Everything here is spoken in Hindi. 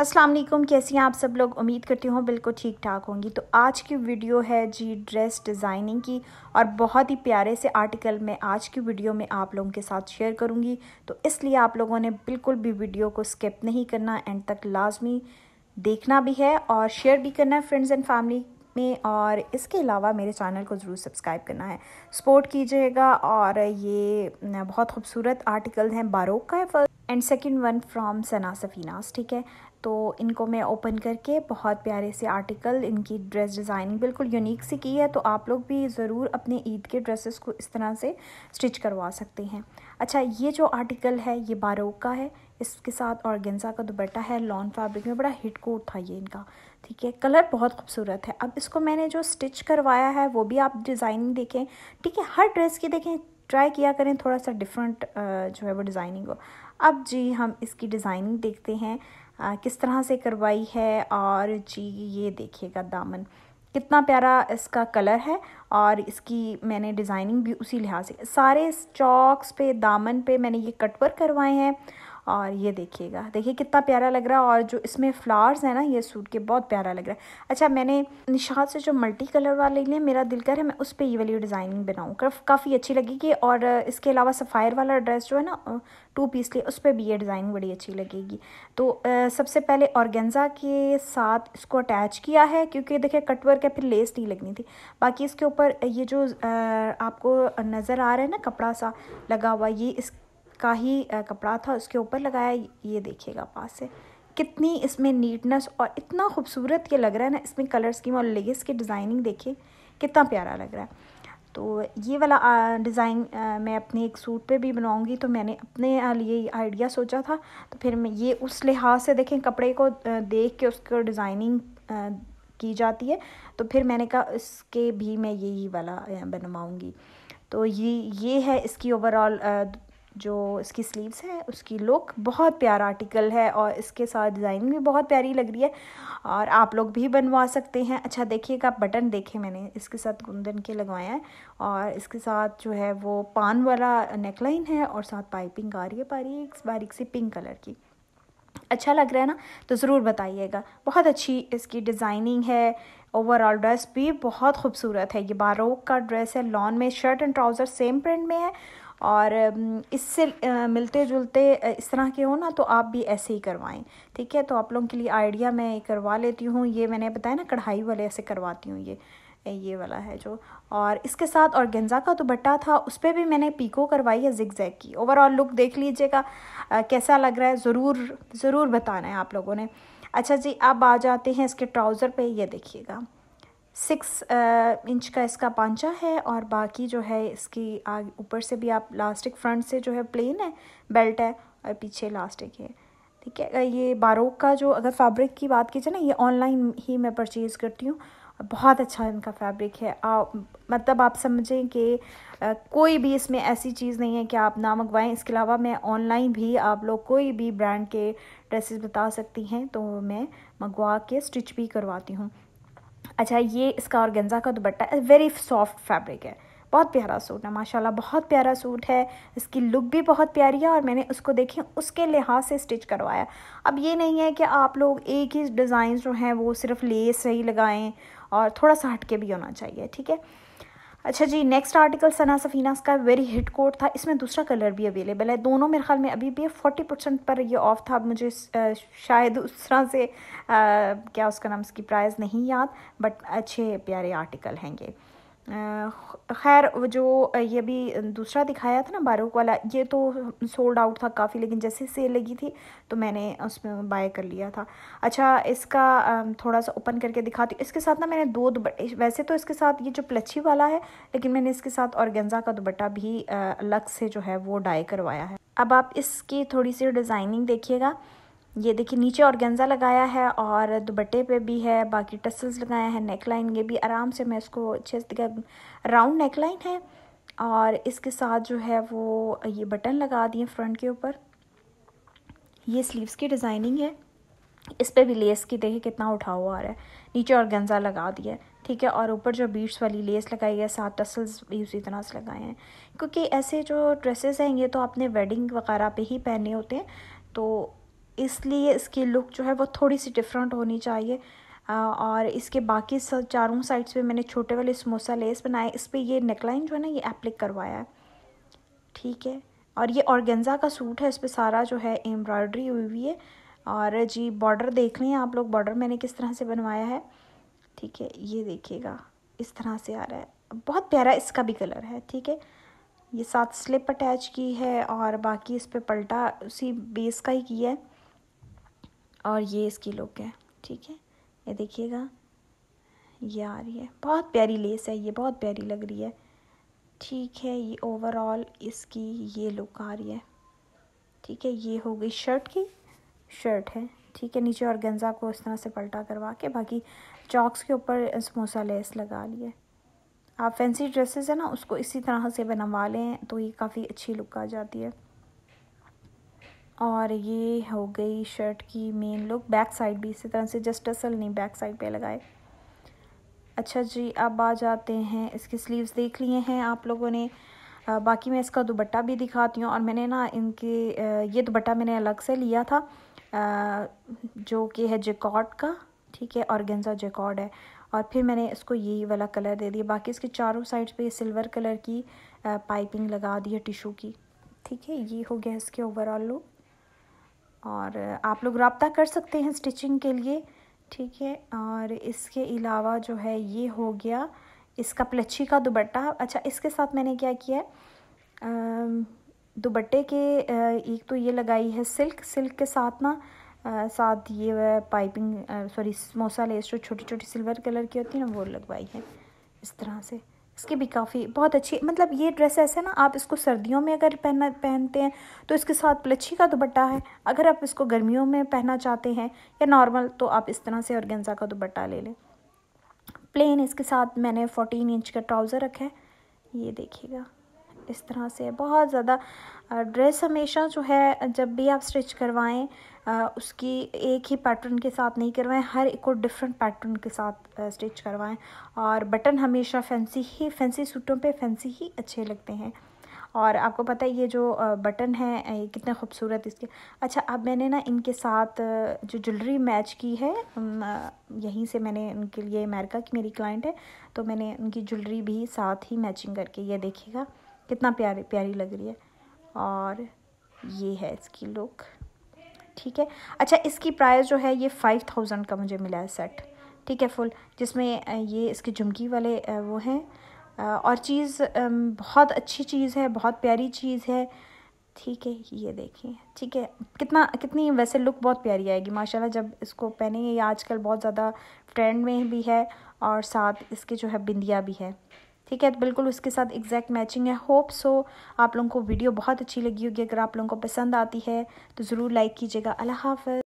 अस्सलाम वालेकुम कैसी हैं आप सब लोग उम्मीद करती हूँ बिल्कुल ठीक ठाक होंगी तो आज की वीडियो है जी ड्रेस डिज़ाइनिंग की और बहुत ही प्यारे से आर्टिकल मैं आज की वीडियो में आप लोगों के साथ शेयर करूँगी तो इसलिए आप लोगों ने बिल्कुल भी वीडियो को स्किप नहीं करना एंड तक लाजमी देखना भी है और शेयर भी करना है फ्रेंड्स एंड फैमिली में और इसके अलावा मेरे चैनल को ज़रूर सब्सक्राइब करना है सपोर्ट कीजिएगा और ये बहुत खूबसूरत आर्टिकल हैं बारोक का है first and second one from Sana Safinaz ठीक है तो इनको मैं ओपन करके बहुत प्यारे से आर्टिकल इनकी ड्रेस डिज़ाइनिंग बिल्कुल यूनिक सी की है तो आप लोग भी ज़रूर अपने ईद के ड्रेसेस को इस तरह से स्टिच करवा सकते हैं अच्छा ये जो आर्टिकल है ये बारोक का है इसके साथ गेंजा का दुबट्टा है लॉन फैब्रिक में बड़ा हिट कोट था ये इनका ठीक है कलर बहुत खूबसूरत है अब इसको मैंने जो स्टिच करवाया है वो भी आप डिज़ाइनिंग देखें ठीक है हर ड्रेस की देखें ट्राई किया करें थोड़ा सा डिफरेंट जो है वो डिज़ाइनिंग हो अब जी हम इसकी डिज़ाइनिंग देखते हैं आ, किस तरह से करवाई है और जी ये देखिएगा दामन कितना प्यारा इसका कलर है और इसकी मैंने डिज़ाइनिंग भी उसी लिहाज से सारे चौक्स पे दामन पे मैंने ये कटवर करवाए हैं और ये देखिएगा देखिए कितना प्यारा लग रहा है और जो इसमें फ्लावर्स है ना ये सूट के बहुत प्यारा लग रहा है अच्छा मैंने निशात से जो मल्टी कलर वाले लिए मेरा दिल कर है मैं उस पर ये वाली डिज़ाइनिंग बनाऊँ काफ़ी अच्छी लगेगी और इसके अलावा सफ़ायर वाला ड्रेस जो है ना टू पीस लिए उस पर भी ये डिज़ाइन बड़ी अच्छी लगेगी तो आ, सबसे पहले औरगेंज़ा के साथ इसको अटैच किया है क्योंकि देखिए कटवर्क है फिर लेस नहीं लगनी थी बाकी इसके ऊपर ये जो आपको नज़र आ रहा है ना कपड़ा सा लगा हुआ ये इस का ही कपड़ा था उसके ऊपर लगाया ये देखिएगा पास से कितनी इसमें नीटनेस और इतना खूबसूरत ये लग रहा है ना इसमें कलर स्कीम और लेस की डिज़ाइनिंग देखिए कितना प्यारा लग रहा है तो ये वाला डिज़ाइन मैं अपने एक सूट पे भी बनाऊंगी तो मैंने अपने लिए आइडिया सोचा था तो फिर मैं ये उस लिहाज से देखें कपड़े को देख के उसको डिज़ाइनिंग की जाती है तो फिर मैंने कहा इसके भी मैं यही वाला बनवाऊँगी तो ये ये है इसकी ओवरऑल जो इसकी स्लीव्स हैं उसकी लुक बहुत प्यारा आर्टिकल है और इसके साथ डिज़ाइन भी बहुत प्यारी लग रही है और आप लोग भी बनवा सकते हैं अच्छा देखिएगा बटन देखे मैंने इसके साथ कुंदन के लगवाया है और इसके साथ जो है वो पान वाला नेकलाइन है और साथ पाइपिंग आ रही है बारीक बारीक सी पिंक कलर की अच्छा लग रहा है ना तो ज़रूर बताइएगा बहुत अच्छी इसकी डिज़ाइनिंग है ओवरऑल ड्रेस भी बहुत खूबसूरत है ये बारोक का ड्रेस है लॉन में shirt and trouser same print में है और इससे मिलते जुलते इस तरह के हो ना तो आप भी ऐसे ही करवाएं ठीक है तो आप लोगों के लिए आइडिया मैं करवा लेती हूँ ये मैंने बताया ना कढ़ाई वाले ऐसे करवाती हूँ ये ये वाला है जो और इसके साथ और गेंजा का तो बट्टा था उस पर भी मैंने पीको करवाई है जिग जैग की ओवरऑल लुक देख लीजिएगा कैसा लग रहा है ज़रूर ज़रूर बताना है आप लोगों ने अच्छा जी अब आ जाते हैं इसके ट्राउज़र पे ये देखिएगा सिक्स इंच का इसका पांचा है और बाकी जो है इसकी आगे ऊपर से भी आप लास्टिक फ्रंट से जो है प्लेन है बेल्ट है और पीछे लास्टिक है ठीक है ये बारोक का जो अगर फैब्रिक की बात की जाए ना ये ऑनलाइन ही मैं परचेज़ करती हूँ बहुत अच्छा इनका फैब्रिक है आ, मतलब आप समझें कि कोई भी इसमें ऐसी चीज़ नहीं है कि आप ना मंगवाएं इसके अलावा मैं ऑनलाइन भी आप लोग कोई भी ब्रांड के ड्रेसेस बता सकती हैं तो मैं मंगवा के स्टिच भी करवाती हूँ अच्छा ये इसका गेंजा का दुपट्टा है वेरी सॉफ्ट फैब्रिक है बहुत प्यारा सूट है माशाल्लाह बहुत प्यारा सूट है इसकी लुक भी बहुत प्यारी है और मैंने उसको देखी उसके लिहाज से स्टिच करवाया अब ये नहीं है कि आप लोग एक ही डिज़ाइन जो हैं वो सिर्फ लेस ही लगाएं और थोड़ा सा हटके भी होना चाहिए ठीक है अच्छा जी नेक्स्ट आर्टिकल सना सफीनास का वेरी हिट कोट था इसमें दूसरा कलर भी अवेलेबल है दोनों मेरे ख्याल में अभी भी फोर्टी परसेंट पर ये ऑफ था मुझे शायद उस तरह से आ, क्या उसका नाम उसकी प्राइस नहीं याद बट अच्छे प्यारे आर्टिकल हैं ये खैर जो ये भी दूसरा दिखाया था ना बारूक वाला ये तो सोल्ड आउट था काफ़ी लेकिन जैसे सेल लगी थी तो मैंने उसमें बाय कर लिया था अच्छा इसका थोड़ा सा ओपन करके दिखाती हूँ इसके साथ ना मैंने दो दुपट्टे वैसे तो इसके साथ ये जो प्लच्छी वाला है लेकिन मैंने इसके साथ औरगेंजा का दुपट्टा भी अलग से जो है वो डाई करवाया है अब आप इसकी थोड़ी सी डिज़ाइनिंग देखिएगा ये देखिए नीचे ऑर्गेन्जा लगाया है और दुपट्टे पे भी है बाकी टसल्स लगाए हैं नेक लाइन ये भी आराम से मैं इसको अच्छे से राउंड नेक लाइन है और इसके साथ जो है वो ये बटन लगा दिए फ्रंट के ऊपर ये स्लीव्स की डिज़ाइनिंग है इस पर भी लेस की देखिए कितना उठा हुआ आ रहा है नीचे और गंजा लगा दिया ठीक है और ऊपर जो बीट्स वाली लेस लगाई है सात टसल्स भी उसी तरह से लगाए हैं क्योंकि ऐसे जो ड्रेसेस हैं ये तो आपने वेडिंग वगैरह पे ही पहने होते हैं तो इसलिए इसकी लुक जो है वो थोड़ी सी डिफरेंट होनी चाहिए और इसके बाकी चारों साइड्स पे मैंने छोटे वाले समोसा लेस बनाए इस पर ये नेकलाइन जो है ना ये एप्लिक करवाया है ठीक है और ये ऑर्गेन्जा का सूट है इस पर सारा जो है एम्ब्रॉयडरी हुई हुई है और जी बॉर्डर देख लें आप लोग बॉर्डर मैंने किस तरह से बनवाया है ठीक है ये देखिएगा इस तरह से आ रहा है बहुत प्यारा इसका भी कलर है ठीक है ये सात स्लिप अटैच की है और बाकी इस पर पलटा उसी बेस का ही किया है और ये इसकी लुक है ठीक है ये देखिएगा ये आ रही है बहुत प्यारी लेस है ये बहुत प्यारी लग रही है ठीक है ये ओवरऑल इसकी ये लुक आ रही है ठीक है ये हो गई शर्ट की शर्ट है ठीक है नीचे और गंजा को इस तरह से पलटा करवा के बाकी चॉक्स के ऊपर समोसा लेस लगा लिए आप फैंसी ड्रेसेस है ना उसको इसी तरह से बनवा लें तो ये काफ़ी अच्छी लुक आ जाती है और ये हो गई शर्ट की मेन लुक बैक साइड भी इसी तरह से जस्ट असल नहीं बैक साइड पे लगाए अच्छा जी अब आ जाते हैं इसके स्लीव्स देख लिए हैं आप लोगों ने बाकी मैं इसका दुबट्टा भी दिखाती हूँ और मैंने ना इनके ये दुबट्टा मैंने अलग से लिया था जो कि है जेकॉर्ड का ठीक है गेंजा जेकॉड है और फिर मैंने इसको यही वाला कलर दे दिया बाकी इसके चारों साइड पे सिल्वर कलर की पाइपिंग लगा दी है टिशू की ठीक है ये हो गया इसके ओवरऑल लुक और आप लोग रबता कर सकते हैं स्टिचिंग के लिए ठीक है और इसके अलावा जो है ये हो गया इसका प्लच्छी का दुबट्टा अच्छा इसके साथ मैंने क्या किया है के एक तो ये लगाई है सिल्क सिल्क के साथ ना आ, साथ ये पाइपिंग सॉरी मोसा लेस जो छोटी छोटी सिल्वर कलर की होती है ना वो लगवाई है इस तरह से इसके भी काफ़ी बहुत अच्छी मतलब ये ड्रेस ऐसा ना आप इसको सर्दियों में अगर पहना पहनते हैं तो इसके साथ प्लच्छी का दुपट्टा है अगर आप इसको गर्मियों में पहनना चाहते हैं या नॉर्मल तो आप इस तरह से गेंजा का दुपट्टा ले लें प्लेन इसके साथ मैंने फोटीन इंच का ट्राउज़र रखा है ये देखिएगा इस तरह से बहुत ज़्यादा ड्रेस हमेशा जो है जब भी आप स्टिच करवाएँ उसकी एक ही पैटर्न के साथ नहीं करवाएं हर एक को डिफरेंट पैटर्न के साथ स्टिच करवाएं और बटन हमेशा फैंसी ही फैंसी सूटों पे फैंसी ही अच्छे लगते हैं और आपको पता है ये जो बटन है ये कितने खूबसूरत इसके अच्छा अब मैंने ना इनके साथ जो ज्वेलरी मैच की है यहीं से मैंने उनके लिए अमेरिका की मेरी क्लाइंट है तो मैंने उनकी ज्वेलरी भी साथ ही मैचिंग करके ये देखिएगा कितना प्यारी प्यारी लग रही है और ये है इसकी लुक ठीक है अच्छा इसकी प्राइस जो है ये फ़ाइव थाउजेंड का मुझे मिला है सेट ठीक है फुल जिसमें ये इसके झुमकी वाले वो हैं और चीज़ बहुत अच्छी चीज़ है बहुत प्यारी चीज़ है ठीक है ये देखिए ठीक है कितना कितनी वैसे लुक बहुत प्यारी आएगी माशाल्लाह जब इसको पहनेंगे ये आजकल बहुत ज़्यादा ट्रेंड में भी है और साथ इसके जो है बिंदिया भी है ठीक है तो बिल्कुल उसके साथ एग्जैक्ट मैचिंग है होप सो आप लोगों को वीडियो बहुत अच्छी लगी होगी अगर आप लोगों को पसंद आती है तो ज़रूर लाइक कीजिएगा अल्लाह हाफ